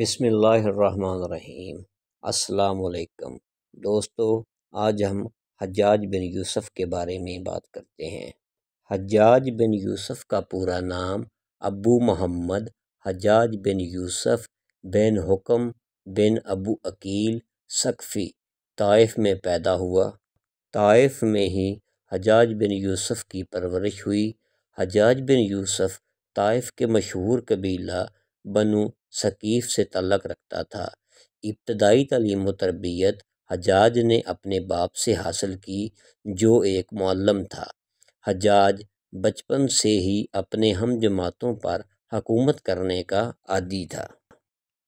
बिसमीम अस्सलाम दोस्तों आज हम हजाज बिन यूसुफ़ के बारे में बात करते हैं हजाज बिन यूसुफ़ का पूरा नाम अबू मोहम्मद हजाज बिन Yusuf bin Hukm bin Abu Aqil Saqafi Taif में पैदा हुआ ताइफ में ही हजाज बिन यूसुफ़ की परवरिश हुई हजाज बिन यूसुफ़ ताइफ के मशहूर कबीला बनु सकीफ़ से तलक रखता था इब्तदाई तलीम व तरबियत हजाज ने अपने बाप से हासिल की जो एक मल्लम था हजाज बचपन से ही अपने हम जमातों पर हकूमत करने का आदी था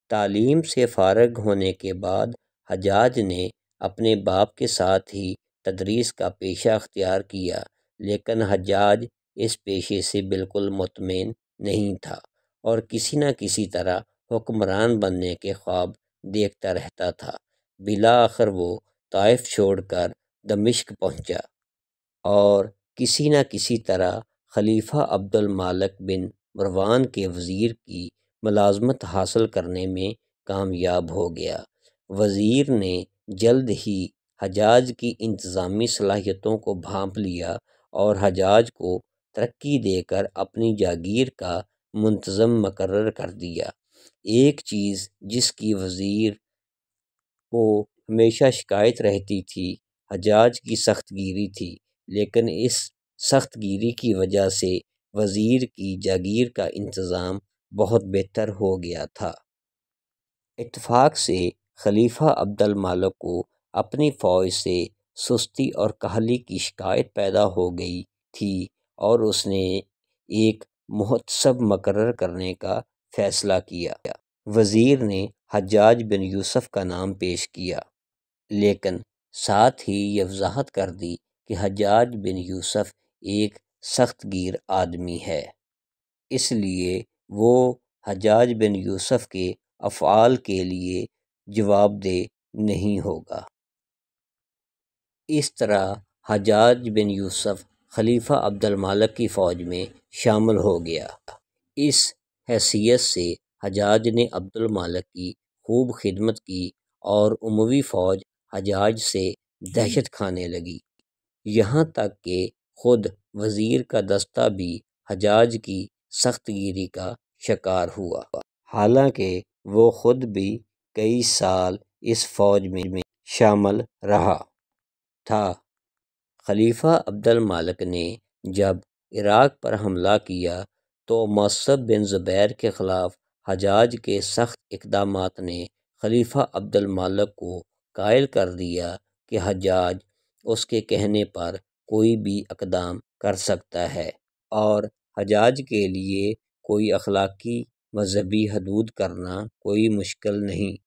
तालीम से फारग होने के बाद हजाज ने अपने बाप के साथ ही तदरीस का पेशा अख्तियार किया लेकिन हजाज इस पेशे से बिल्कुल मुतमिन नहीं था और किसी न किसी तरह हुक्मरान बनने के ख्वाब देखता रहता था बिला आखिर वो ताइफ छोड़कर दमिश्क पहुंचा और किसी न किसी तरह खलीफा अब्दुल मालिक बिन मरवान के वज़ीर की मलाजमत हासिल करने में कामयाब हो गया वज़ीर ने जल्द ही हजाज की इंतज़ामी सलाहियतों को भांप लिया और हजाज को तरक्की देकर अपनी जागीर का मुंतज़म मकर्रर कर दिया एक चीज़ जिसकी वज़ीर को हमेशा शिकायत रहती थी हजाज की सख्त गिरी थी लेकिन इस सख्त गिरी की वजह से वज़ीर की जागीर का इंतज़ाम बहुत बेहतर हो गया था इतफाक़ से खलीफा अब्दुल मालिक को अपनी फ़ौज से सुस्ती और कहली की शिकायत पैदा हो गई थी और उसने एक महोत्सव मकर करने का फ़ैसला किया वज़ीर ने हजाज बिन यूसुफ का नाम पेश किया लेकिन साथ ही ये वजाहत कर दी कि हजाज बिन यूसुफ एक सख्त गिर आदमी है इसलिए वो हजाज बिन यूसुफ के अफ़ाल के लिए जवाबदेह नहीं होगा इस तरह हजाज बिन यूसुफ खलीफा अब्दुल मालिक की फ़ौज में शामिल हो गया इस हैसियत से हजाज ने अब्दुल मालिक की खूब खिदमत की और उमवी फ़ौज हजाज से दहशत खाने लगी यहाँ तक कि खुद वज़ीर का दस्ता भी हजाज की सख्त गिरी का शिकार हुआ हालांकि वो खुद भी कई साल इस फौज में शामिल रहा था खलीफा अब्दुल मालिक ने जब इराक़ पर हमला किया तो मौसब बिन ज़ुबैर के ख़िलाफ़ हजाज के सख्त इकदाम ने खलीफा अब्दुल मालिक को कायल कर दिया कि हजाज उसके कहने पर कोई भी इकदाम कर सकता है और हजाज के लिए कोई अखलाकी मजहबी हदूद करना कोई मुश्किल नहीं